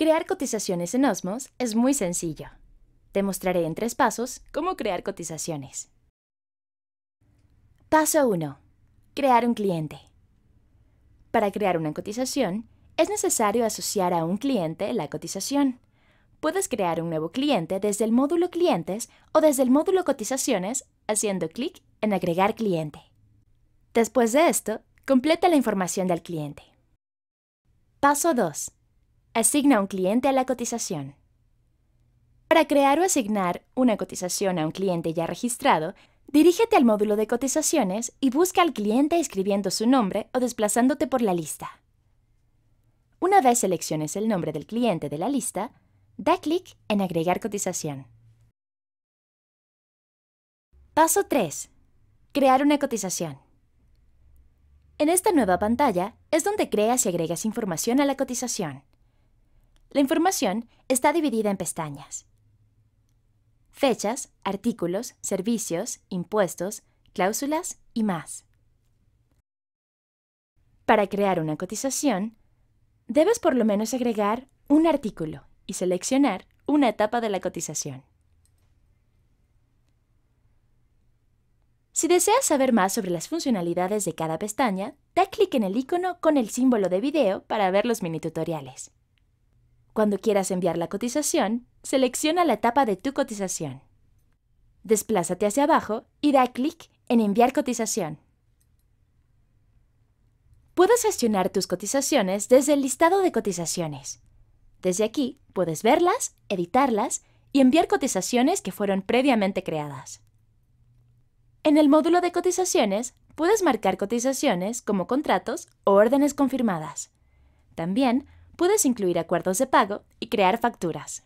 Crear cotizaciones en Osmos es muy sencillo. Te mostraré en tres pasos cómo crear cotizaciones. Paso 1. Crear un cliente. Para crear una cotización, es necesario asociar a un cliente la cotización. Puedes crear un nuevo cliente desde el módulo Clientes o desde el módulo Cotizaciones haciendo clic en Agregar cliente. Después de esto, completa la información del cliente. Paso 2 Asigna un cliente a la cotización. Para crear o asignar una cotización a un cliente ya registrado, dirígete al módulo de cotizaciones y busca al cliente escribiendo su nombre o desplazándote por la lista. Una vez selecciones el nombre del cliente de la lista, da clic en Agregar cotización. Paso 3. Crear una cotización. En esta nueva pantalla es donde creas y agregas información a la cotización. La información está dividida en pestañas. Fechas, artículos, servicios, impuestos, cláusulas y más. Para crear una cotización, debes por lo menos agregar un artículo y seleccionar una etapa de la cotización. Si deseas saber más sobre las funcionalidades de cada pestaña, da clic en el icono con el símbolo de video para ver los mini tutoriales. Cuando quieras enviar la cotización, selecciona la etapa de tu cotización. Desplázate hacia abajo y da clic en Enviar cotización. Puedes gestionar tus cotizaciones desde el listado de cotizaciones. Desde aquí puedes verlas, editarlas y enviar cotizaciones que fueron previamente creadas. En el módulo de cotizaciones puedes marcar cotizaciones como contratos o órdenes confirmadas. También puedes incluir acuerdos de pago y crear facturas.